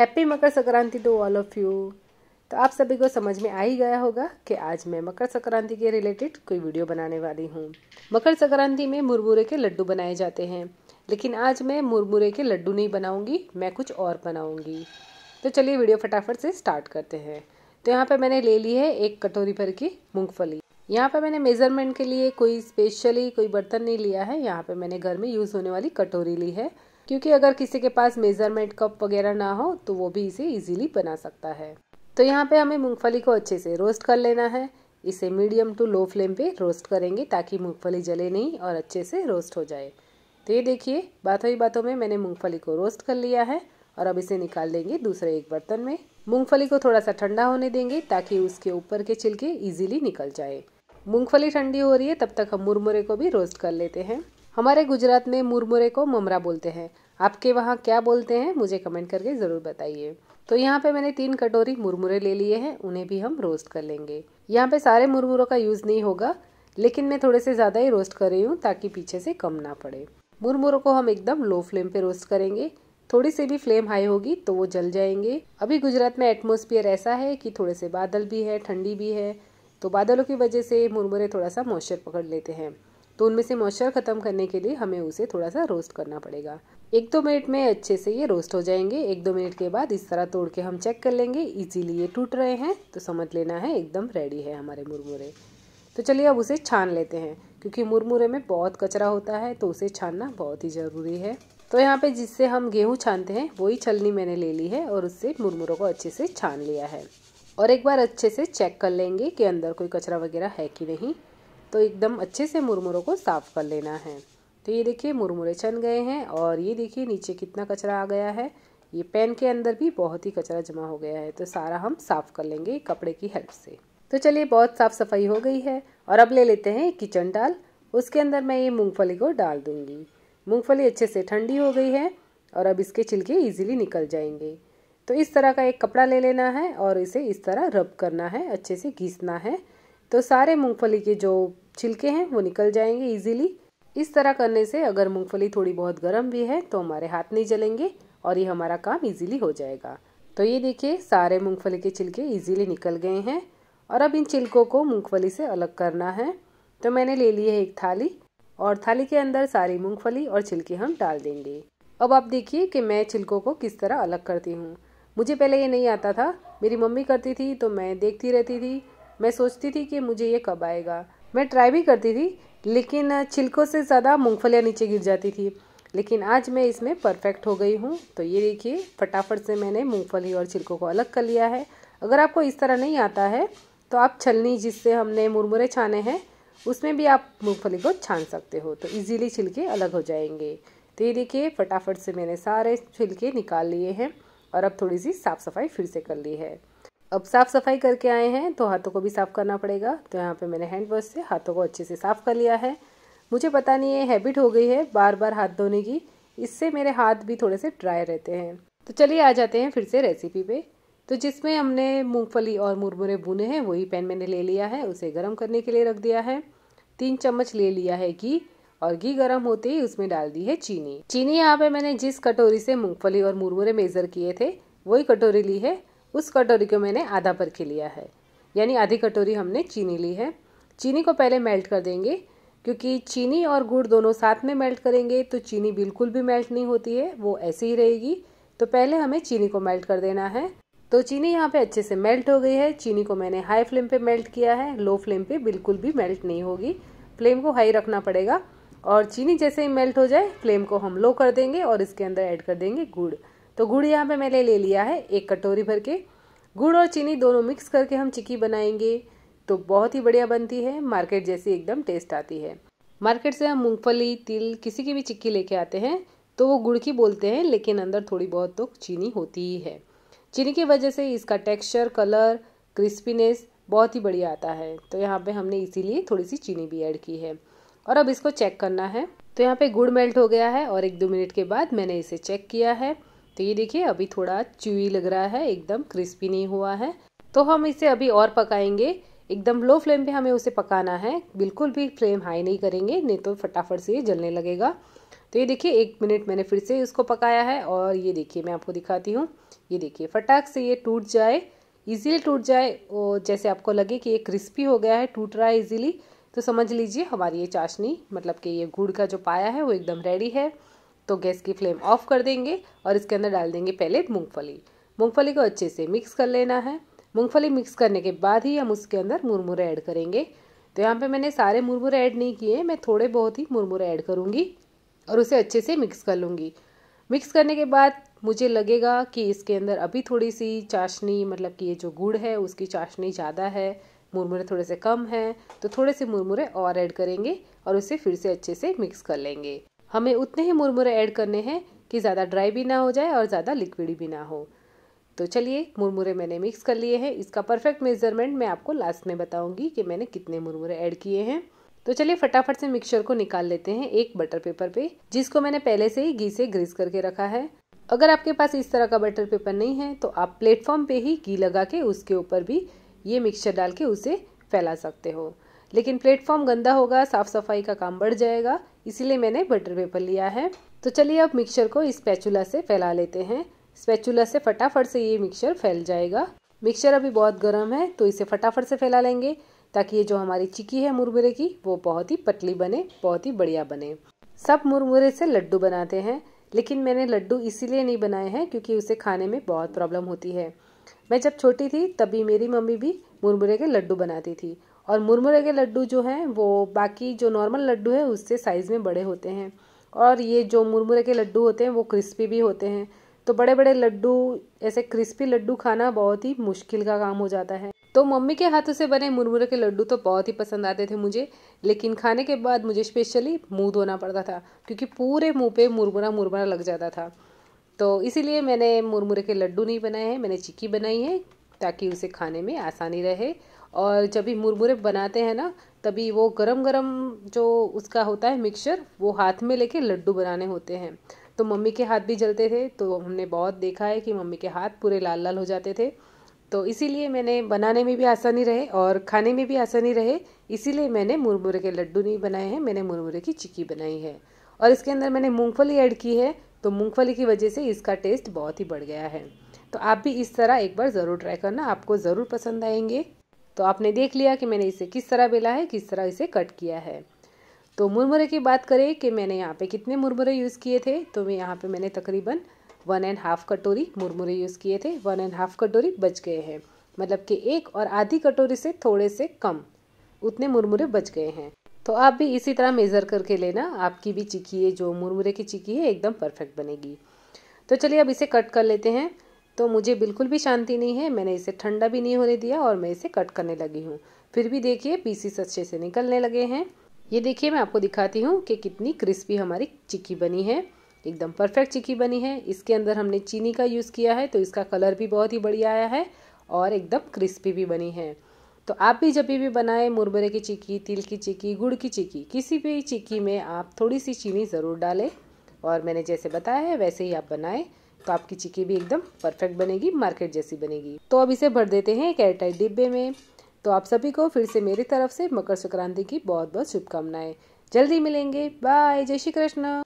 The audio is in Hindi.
happy Makar Sankranti to all of you तो आप सभी को समझ में आ ही गया होगा कि आज मैं मकर संक्रांति के रिलेटेड कोई वीडियो बनाने वाली हूँ मकर संक्रांति में मुरमुरे के लड्डू बनाए जाते हैं लेकिन आज मैं मुरमुरे के लड्डू नहीं बनाऊँगी मैं कुछ और बनाऊँगी तो चलिए वीडियो फटाफट से स्टार्ट करते हैं तो यहाँ पर मैंने ले ली है एक कटोरी भर की मूँगफली यहाँ पे मैंने मेज़रमेंट के लिए कोई स्पेशली कोई बर्तन नहीं लिया है यहाँ पे मैंने घर में यूज़ होने वाली कटोरी ली है क्योंकि अगर किसी के पास मेज़रमेंट कप वगैरह ना हो तो वो भी इसे इजीली बना सकता है तो यहाँ पे हमें मूंगफली को अच्छे से रोस्ट कर लेना है इसे मीडियम टू लो फ्लेम पे रोस्ट करेंगे ताकि मूंगफली जले नहीं और अच्छे से रोस्ट हो जाए तो ये देखिए बातों ही बातों में मैंने मूंगफली को रोस्ट कर लिया है और अब इसे निकाल देंगे दूसरे एक बर्तन में मूंगफली को थोड़ा सा ठंडा होने देंगे ताकि उसके ऊपर के छिलके ईजिली निकल जाए मूंगफली ठंडी हो रही है तब तक हम मुरमुरे को भी रोस्ट कर लेते हैं हमारे गुजरात में मुरमुरे को ममरा बोलते हैं आपके वहाँ क्या बोलते हैं मुझे कमेंट करके ज़रूर बताइए तो यहाँ पे मैंने तीन कटोरी मुरमुरे ले लिए हैं उन्हें भी हम रोस्ट कर लेंगे यहाँ पे सारे मुरमुरों का यूज़ नहीं होगा लेकिन मैं थोड़े से ज़्यादा ही रोस्ट कर रही हूँ ताकि पीछे से कम ना पड़े मुरमुरों को हम एकदम लो फ्लेम पे रोस्ट करेंगे थोड़ी सी भी फ्लेम हाई होगी तो वो जल जाएंगे अभी गुजरात में एटमोसफियर ऐसा है कि थोड़े से बादल भी है ठंडी भी है तो बादलों की वजह से मुरमुरे थोड़ा सा मॉइस्चर पकड़ लेते हैं तो उनमें से मॉइस्चर ख़त्म करने के लिए हमें उसे थोड़ा सा रोस्ट करना पड़ेगा एक दो मिनट में अच्छे से ये रोस्ट हो जाएंगे एक दो मिनट के बाद इस तरह तोड़ के हम चेक कर लेंगे इजीली ये टूट रहे हैं तो समझ लेना है एकदम रेडी है हमारे मुरमुरे तो चलिए अब उसे छान लेते हैं क्योंकि मुरमुरे में बहुत कचरा होता है तो उसे छानना बहुत ही ज़रूरी है तो यहाँ पे जिससे हम गेहूँ छानते हैं वही छलनी मैंने ले ली है और उससे मुरमुरों को अच्छे से छान लिया है और एक बार अच्छे से चेक कर लेंगे कि अंदर कोई कचरा वगैरह है कि नहीं तो एकदम अच्छे से मुरमुरों को साफ़ कर लेना है तो ये देखिए मुरमुरे छन गए हैं और ये देखिए नीचे कितना कचरा आ गया है ये पैन के अंदर भी बहुत ही कचरा जमा हो गया है तो सारा हम साफ़ कर लेंगे कपड़े की हेल्प से तो चलिए बहुत साफ़ सफाई हो गई है और अब ले लेते हैं किचन डाल उसके अंदर मैं ये मूंगफली को डाल दूंगी मूंगफली अच्छे से ठंडी हो गई है और अब इसके छिलके इजीली निकल जाएंगे तो इस तरह का एक कपड़ा ले लेना है और इसे इस तरह रब करना है अच्छे से घिसना है तो सारे मूँगफली के जो छिलके हैं वो निकल जाएंगे इजीली इस तरह करने से अगर मूंगफली थोड़ी बहुत गर्म भी है तो हमारे हाथ नहीं जलेंगे और ये हमारा काम इजीली हो जाएगा तो ये देखिए सारे मूंगफली के छिलके इजीली निकल गए हैं और अब इन छिलकों को मूंगफली से अलग करना है तो मैंने ले ली है एक थाली और थाली के अंदर सारी मूंगफली और छिलके हम डाल देंगे अब आप देखिए कि मैं छिलकों को किस तरह अलग करती हूँ मुझे पहले ये नहीं आता था मेरी मम्मी करती थी तो मैं देखती रहती थी मैं सोचती थी कि मुझे ये कब आएगा मैं ट्राई भी करती थी लेकिन छिलकों से ज़्यादा मूँगफलियाँ नीचे गिर जाती थी लेकिन आज मैं इसमें परफेक्ट हो गई हूँ तो ये देखिए फटाफट से मैंने मूँगफली और छिलकों को अलग कर लिया है अगर आपको इस तरह नहीं आता है तो आप छलनी जिससे हमने मुरमुरे छाने हैं उसमें भी आप मूँगफली को छान सकते हो तो इजीली छिलके अलग हो जाएंगे तो ये देखिए फटाफट से मैंने सारे छिलके निकाल लिए हैं और अब थोड़ी सी साफ़ सफाई फिर से कर ली है अब साफ़ सफाई करके आए हैं तो हाथों को भी साफ़ करना पड़ेगा तो यहाँ पे मैंने हैंड वॉश से हाथों को अच्छे से साफ़ कर लिया है मुझे पता नहीं ये हैबिट हो गई है बार बार हाथ धोने की इससे मेरे हाथ भी थोड़े से ड्राई रहते हैं तो चलिए आ जाते हैं फिर से रेसिपी पे तो जिसमें हमने मूंगफली और मुरमुरे बुने हैं वही पैन मैंने ले लिया है उसे गर्म करने के लिए रख दिया है तीन चम्मच ले लिया है घी और घी गर्म होते ही उसमें डाल दी है चीनी चीनी यहाँ पे मैंने जिस कटोरी से मूंगफली और मुरमुरे मेज़र किए थे वही कटोरी ली है उस कटोरी को मैंने आधा पर के लिया है यानी आधी कटोरी हमने चीनी ली है चीनी को पहले मेल्ट कर देंगे क्योंकि चीनी और गुड़ दोनों साथ में मेल्ट करेंगे तो चीनी बिल्कुल भी मेल्ट नहीं होती है वो ऐसे ही रहेगी तो पहले हमें चीनी को मेल्ट कर देना है तो चीनी यहाँ पे अच्छे से मेल्ट हो गई है चीनी को मैंने हाई फ्लेम पे मेल्ट किया है लो फ्लेम पे बिल्कुल भी मेल्ट नहीं होगी फ्लेम को हाई रखना पड़ेगा और चीनी जैसे ही मेल्ट हो जाए फ्लेम को हम लो कर देंगे और इसके अंदर ऐड कर देंगे गुड़ तो गुड़ यहाँ पे मैंने ले लिया है एक कटोरी भर के गुड़ और चीनी दोनों मिक्स करके हम चिक्की बनाएंगे तो बहुत ही बढ़िया बनती है मार्केट जैसी एकदम टेस्ट आती है मार्केट से हम मूँगफली तिल किसी की भी चिक्की लेके आते हैं तो वो गुड़ की बोलते हैं लेकिन अंदर थोड़ी बहुत तो चीनी होती ही है चीनी की वजह से इसका टेक्सचर कलर क्रिस्पीनेस बहुत ही बढ़िया आता है तो यहाँ पे हमने इसीलिए थोड़ी सी चीनी भी ऐड की है और अब इसको चेक करना है तो यहाँ पे गुड़ मेल्ट हो गया है और एक दो मिनट के बाद मैंने इसे चेक किया है तो ये देखिए अभी थोड़ा च्यूई लग रहा है एकदम क्रिस्पी नहीं हुआ है तो हम इसे अभी और पकाएंगे एकदम लो फ्लेम पे हमें उसे पकाना है बिल्कुल भी फ्लेम हाई नहीं करेंगे नहीं तो फटाफट से ये जलने लगेगा तो ये देखिए एक मिनट मैंने फिर से इसको पकाया है और ये देखिए मैं आपको दिखाती हूँ ये देखिए फटाक से ये टूट जाए ईजिली टूट जाए और जैसे आपको लगे कि ये क्रिस्पी हो गया है टूट रहा है ईजिली तो समझ लीजिए हमारी ये चाशनी मतलब कि ये गुड़ का जो पाया है वो एकदम रेडी है तो गैस की फ्लेम ऑफ कर देंगे और इसके अंदर डाल देंगे पहले मूँगफली मूँगफली को अच्छे से मिक्स कर लेना है मूँगफली मिक्स करने के बाद ही हम उसके अंदर मुरमुरे ऐड करेंगे तो यहाँ पे मैंने सारे मुरमुरे ऐड नहीं किए मैं थोड़े बहुत ही मुरमुरे ऐड करूँगी और उसे अच्छे से मिक्स कर लूँगी मिक्स करने के बाद मुझे लगेगा कि इसके अंदर अभी थोड़ी सी चाशनी मतलब कि ये जो गुड़ है उसकी चाशनी ज़्यादा है मुरमुरे थोड़े से कम हैं तो थोड़े से मुरमुरे और ऐड करेंगे और उसे फिर से अच्छे से मिक्स कर लेंगे हमें उतने ही मुरमुरे ऐड करने हैं कि ज़्यादा ड्राई भी ना हो जाए और ज़्यादा लिक्विड भी ना हो तो चलिए मुरमुरे मैंने मिक्स कर लिए हैं इसका परफेक्ट मेजरमेंट मैं आपको लास्ट में बताऊंगी कि मैंने कितने मुरमुरे ऐड किए हैं तो चलिए फटाफट से मिक्सचर को निकाल लेते हैं एक बटर पेपर पे जिसको मैंने पहले से ही घी से ग्रीस करके रखा है अगर आपके पास इस तरह का बटर पेपर नहीं है तो आप प्लेटफॉर्म पे ही घी लगा के उसके ऊपर भी ये मिक्सचर डाल के उसे फैला सकते हो लेकिन प्लेटफॉर्म गंदा होगा साफ़ सफाई का काम बढ़ जाएगा इसीलिए मैंने बटर पेपर लिया है तो चलिए अब मिक्सचर को इस पैचूला से फैला लेते हैं पैचूला से फटाफट से ये मिक्सचर फैल जाएगा मिक्सचर अभी बहुत गर्म है तो इसे फटाफट से फैला लेंगे ताकि ये जो हमारी चिकी है मुरमुरे की वो बहुत ही पतली बने बहुत ही बढ़िया बने सब मुरमुरे से लड्डू बनाते हैं लेकिन मैंने लड्डू इसीलिए नहीं बनाए हैं क्योंकि उसे खाने में बहुत प्रॉब्लम होती है मैं जब छोटी थी तभी मेरी मम्मी भी मुरमुरे के लड्डू बनाती थी और मुरमुरे के लड्डू जो हैं वो बाकी जो नॉर्मल लड्डू है उससे साइज़ में बड़े होते हैं और ये जो मुरमुरे के लड्डू होते हैं वो क्रिस्पी भी होते हैं तो बड़े बड़े लड्डू ऐसे क्रिस्पी लड्डू खाना बहुत ही मुश्किल का काम हो जाता है तो मम्मी के हाथों से बने मुरमुरे के लड्डू तो बहुत ही पसंद आते थे मुझे लेकिन खाने के बाद मुझे स्पेशली मुंह धोना पड़ता था क्योंकि पूरे मुंह पे मुरमुरा मुरमुरा लग जाता था तो इसीलिए मैंने मुरमुरे के लड्डू नहीं बनाए हैं मैंने चिक्की बनाई है ताकि उसे खाने में आसानी रहे और जब भी मुरमुरे बनाते हैं ना तभी वो गरम गरम जो उसका होता है मिक्सचर वो हाथ में लेके लड्डू बनाने होते हैं तो मम्मी के हाथ भी जलते थे तो हमने बहुत देखा है कि मम्मी के हाथ पूरे लाल लाल हो जाते थे तो इसीलिए मैंने बनाने में भी आसानी रहे और खाने में भी आसानी रहे इसीलिए मैंने मुरमुरे के लड्डू नहीं बनाए हैं मैंने मुरमुरे की चिक्की बनाई है और इसके अंदर मैंने मूंगफली ऐड की है तो मूंगफली की वजह से इसका टेस्ट बहुत ही बढ़ गया है तो आप भी इस तरह एक बार ज़रूर ट्राई करना आपको ज़रूर पसंद आएंगे तो आपने देख लिया कि मैंने इसे किस तरह बेला है किस तरह इसे कट किया है तो मुरमुरे की बात करें कि मैंने यहाँ पे कितने मुरमुरे यूज़ किए थे तो मैं यहाँ पे मैंने तकरीबन वन एंड हाफ़ कटोरी मुरमुरे यूज़ किए थे वन एंड हाफ़ कटोरी बच गए हैं मतलब कि एक और आधी कटोरी से थोड़े से कम उतने मुरमुरे बच गए हैं तो आप भी इसी तरह मेज़र करके लेना आपकी भी चिक्की है जो मुरमुरे की चिक्की है एकदम परफेक्ट बनेगी तो चलिए अब इसे कट कर लेते हैं तो मुझे बिल्कुल भी शांति नहीं है मैंने इसे ठंडा भी नहीं होने दिया और मैं इसे कट करने लगी हूँ फिर भी देखिए पीसीस अच्छे से निकलने लगे हैं ये देखिए मैं आपको दिखाती हूँ कि कितनी क्रिस्पी हमारी चिक्की बनी है एकदम परफेक्ट चिक्की बनी है इसके अंदर हमने चीनी का यूज़ किया है तो इसका कलर भी बहुत ही बढ़िया आया है और एकदम क्रिस्पी भी बनी है तो आप भी जब भी बनाएं मुरमुरे की चिक्की तिल की चिक्की गुड़ की चिक्की किसी भी चिक्की में आप थोड़ी सी चीनी ज़रूर डालें और मैंने जैसे बताया है वैसे ही आप बनाएं तो आपकी चिक्की भी एकदम परफेक्ट बनेगी मार्केट जैसी बनेगी तो अब इसे भर देते हैं एक एयरटाइट डिब्बे में तो आप सभी को फिर से मेरी तरफ से मकर संक्रांति की बहुत बहुत शुभकामनाएं जल्दी मिलेंगे बाय जय श्री कृष्ण